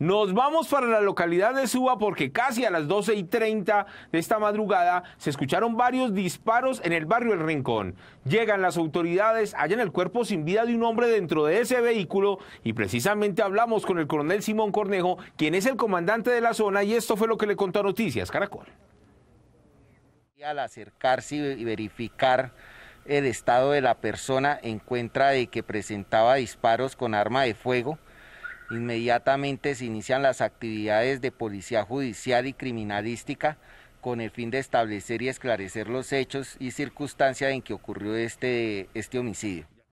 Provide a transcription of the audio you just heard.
Nos vamos para la localidad de Suba porque casi a las 12 y 30 de esta madrugada se escucharon varios disparos en el barrio El Rincón. Llegan las autoridades, hallan el cuerpo sin vida de un hombre dentro de ese vehículo y precisamente hablamos con el coronel Simón Cornejo, quien es el comandante de la zona y esto fue lo que le contó Noticias Caracol. Al acercarse y verificar el estado de la persona encuentra de que presentaba disparos con arma de fuego Inmediatamente se inician las actividades de policía judicial y criminalística con el fin de establecer y esclarecer los hechos y circunstancias en que ocurrió este, este homicidio.